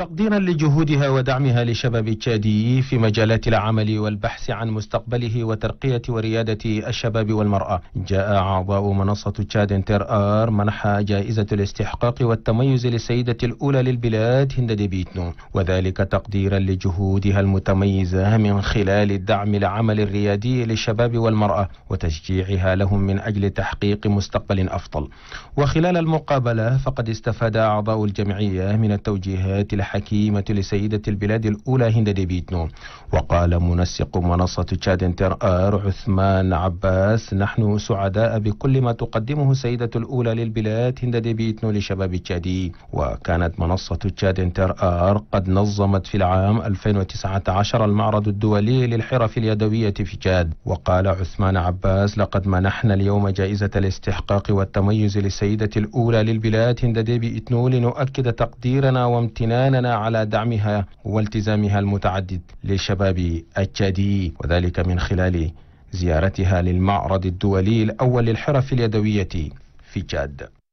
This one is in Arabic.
تقديرا لجهودها ودعمها لشباب تشادي في مجالات العمل والبحث عن مستقبله وترقية وريادة الشباب والمرأة جاء أعضاء منصة تشاد انتر آر منح جائزة الاستحقاق والتميز للسيدة الأولى للبلاد هند ديبيتنو وذلك تقديرا لجهودها المتميزة من خلال الدعم العمل الريادي للشباب والمرأة وتشجيعها لهم من أجل تحقيق مستقبل أفضل وخلال المقابلة فقد استفاد أعضاء الجمعية من التوجيهات الحكيمة لسيدة البلاد الأولى هند بيتنو وقال منسق منصة تشاد انتر آر آه، عثمان عباس نحن سعداء بكل ما تقدمه السيدة الأولى للبلاد هند بيتنو لشباب تشادي وكانت منصة تشاد انتر آر قد نظمت في العام 2019 المعرض الدولي للحرف اليدوية في تشاد وقال عثمان عباس لقد منحنا اليوم جائزة الاستحقاق والتميز للسيدة الأولى للبلاد هند دي بيتنو لنؤكد تقديرنا وامتنان أعاننا على دعمها والتزامها المتعدد للشباب التشادي وذلك من خلال زيارتها للمعرض الدولي الأول للحرف اليدوية في تشاد